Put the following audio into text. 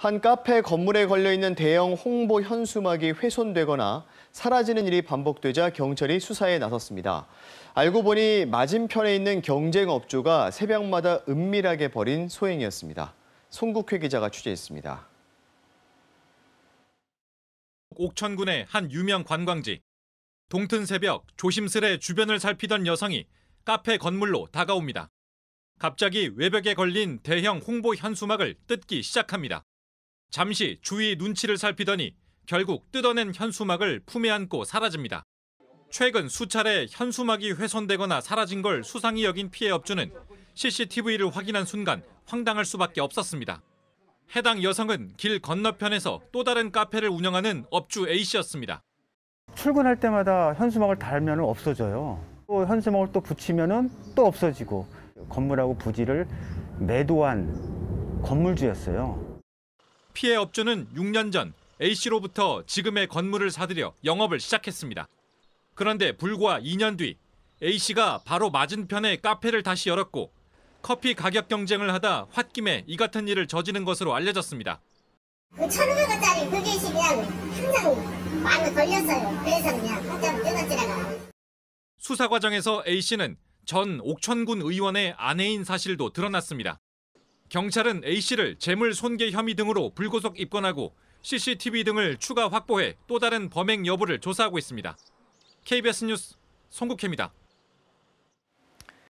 한 카페 건물에 걸려있는 대형 홍보 현수막이 훼손되거나 사라지는 일이 반복되자 경찰이 수사에 나섰습니다. 알고 보니 맞은편에 있는 경쟁업주가 새벽마다 은밀하게 벌인 소행이었습니다. 송국회 기자가 취재했습니다. 옥천군의 한 유명 관광지. 동튼 새벽 조심스레 주변을 살피던 여성이 카페 건물로 다가옵니다. 갑자기 외벽에 걸린 대형 홍보 현수막을 뜯기 시작합니다. 잠시 주위 눈치를 살피더니 결국 뜯어낸 현수막을 품에 안고 사라집니다. 최근 수차례 현수막이 훼손되거나 사라진 걸 수상히 여긴 피해 업주는 CCTV를 확인한 순간 황당할 수밖에 없었습니다. 해당 여성은 길 건너편에서 또 다른 카페를 운영하는 업주 A씨였습니다. 출근할 때마다 현수막을 달면 없어져요. 또 현수막을 또 붙이면 또 없어지고 건물하고 부지를 매도한 건물주였어요. 피해 업주는 6년 전 A씨로부터 지금의 건물을 사들여 영업을 시작했습니다. 그런데 불과 2년 뒤 A씨가 바로 맞은편에 카페를 다시 열었고 커피 가격 경쟁을 하다 홧김에 이 같은 일을 저지른 것으로 알려졌습니다. 그 천오백 원짜리 그릇 그냥 항상 많이 걸렸어요. 그래서 그냥 한참 뜯어지다가. 수사 과정에서 A씨는 전 옥천군 의원의 아내인 사실도 드러났습니다. 경찰은 A씨를 재물 손괴 혐의 등으로 불구속 입건하고 CCTV 등을 추가 확보해 또 다른 범행 여부를 조사하고 있습니다. KBS 뉴스 송국혜입니다.